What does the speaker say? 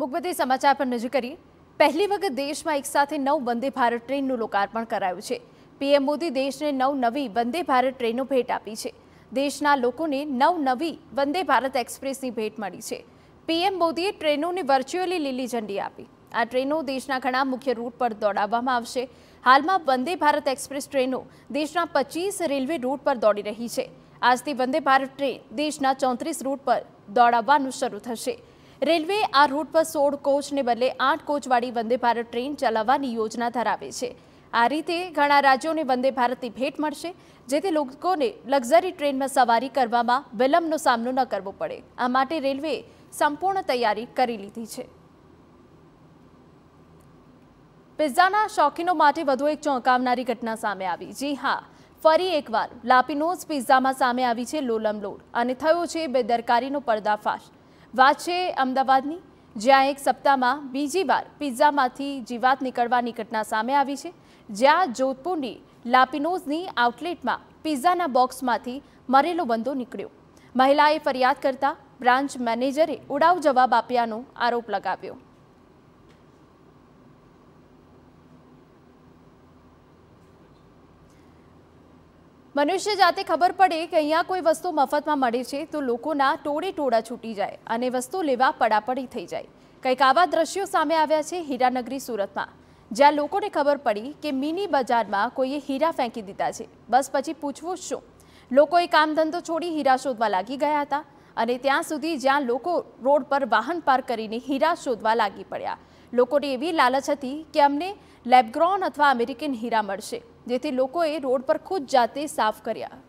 મુખબતી સમાચાર પર નજર કરીએ પહેલી વખત દેશમાં એકસાથે નવ વંદે ભારત ટ્રેનનું લોકાર્પણ કરાયું છે પીએમ મોદી દેશને નવ નવી વંદે ભારત ટ્રેનો ભેટ આપી છે દેશના લોકોને નવ નવી વંદે ભારત એક્સપ્રેસની ભેટ મળી છે પીએમ મોદીએ ટ્રેનોને વર્ચ્યુઅલી લીલી ઝંડી આપી આ ટ્રેનો દેશના ઘણા મુખ્ય રૂટ પર દોડાવવામાં આવશે હાલમાં વંદે ભારત એક્સપ્રેસ ટ્રેનો દેશના પચીસ રેલવે રૂટ પર દોડી રહી છે આજથી વંદે ભારત ટ્રેન દેશના ચોત્રીસ રૂટ પર દોડાવવાનું શરૂ થશે રેલવે આ રૂટ પર સોળ કોચને બદલે આઠ કોચવાળી વંદે ભારત ટ્રેન ચલાવવાની યોજના ધરાવે છે આ રીતે ઘણા રાજ્યોને વંદે ભારતની ભેટ મળશે જેથી લોકોને લક્ઝરી ટ્રેનમાં સવારી કરવામાં વિલંબનો સામનો ન કરવો પડે આ માટે રેલવે સંપૂર્ણ તૈયારી કરી લીધી છે પિઝાના શોખીનો માટે વધુ એક ચોંકાવનારી ઘટના સામે આવી જી હા ફરી એકવાર લાપિનોઝ પિઝામાં સામે આવી છે લોલમ લોડ અને થયો છે બેદરકારીનો પર્દાફાશ વાત છે અમદાવાદની જ્યાં એક સપ્તાહમાં બીજી વાર પિઝામાંથી જીવાત નીકળવાની ઘટના સામે આવી છે જ્યાં જોધપુરની લાપિનોઝની આઉટલેટમાં પિઝાના બોક્સમાંથી મરેલો બંદો નીકળ્યો મહિલાએ ફરિયાદ કરતા બ્રાન્ચ મેનેજરે ઉડાવ જવાબ આપ્યાનો આરોપ લગાવ્યો મનુષ્ય જાતે ખબર પડે કે અહીંયા કોઈ વસ્તુ મફતમાં મળે છે તો લોકોના ટોળે ટોળા છૂટી જાય અને વસ્તુ લેવા પડાપડી થઈ જાય કંઈક આવા દ્રશ્યો સામે આવ્યા છે હીરાનગરી સુરતમાં જ્યાં લોકોને ખબર પડી કે મિની બજારમાં કોઈએ હીરા ફેંકી દીધા છે બસ પછી પૂછવું શું લોકોએ કામ ધંધો છોડી હીરા શોધવા લાગી ગયા હતા અને ત્યાં સુધી જ્યાં લોકો રોડ પર વાહન પાર્ક કરીને હીરા શોધવા લાગી પડ્યા લોકોની એવી લાલચ હતી કે અમને લેબગ્રોન અથવા અમેરિકન હીરા મળશે જેથી લોકોએ રોડ પર ખુદ જાતે સાફ કર્યા